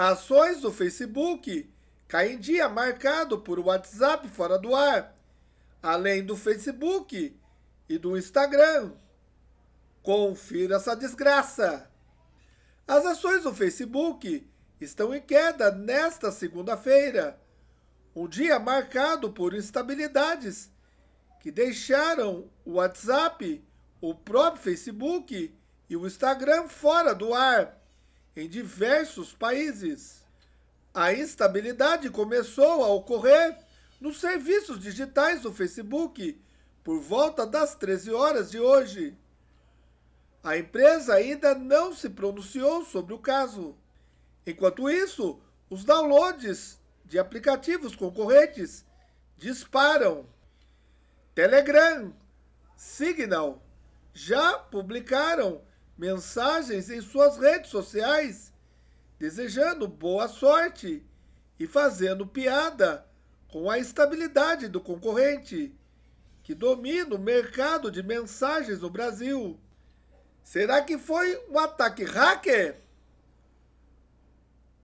Ações do Facebook caem em dia marcado por WhatsApp fora do ar, além do Facebook e do Instagram. Confira essa desgraça. As ações do Facebook estão em queda nesta segunda-feira, um dia marcado por instabilidades que deixaram o WhatsApp, o próprio Facebook e o Instagram fora do ar em diversos países. A instabilidade começou a ocorrer nos serviços digitais do Facebook por volta das 13 horas de hoje. A empresa ainda não se pronunciou sobre o caso. Enquanto isso, os downloads de aplicativos concorrentes disparam. Telegram, Signal já publicaram mensagens em suas redes sociais, desejando boa sorte e fazendo piada com a estabilidade do concorrente, que domina o mercado de mensagens no Brasil. Será que foi um ataque hacker?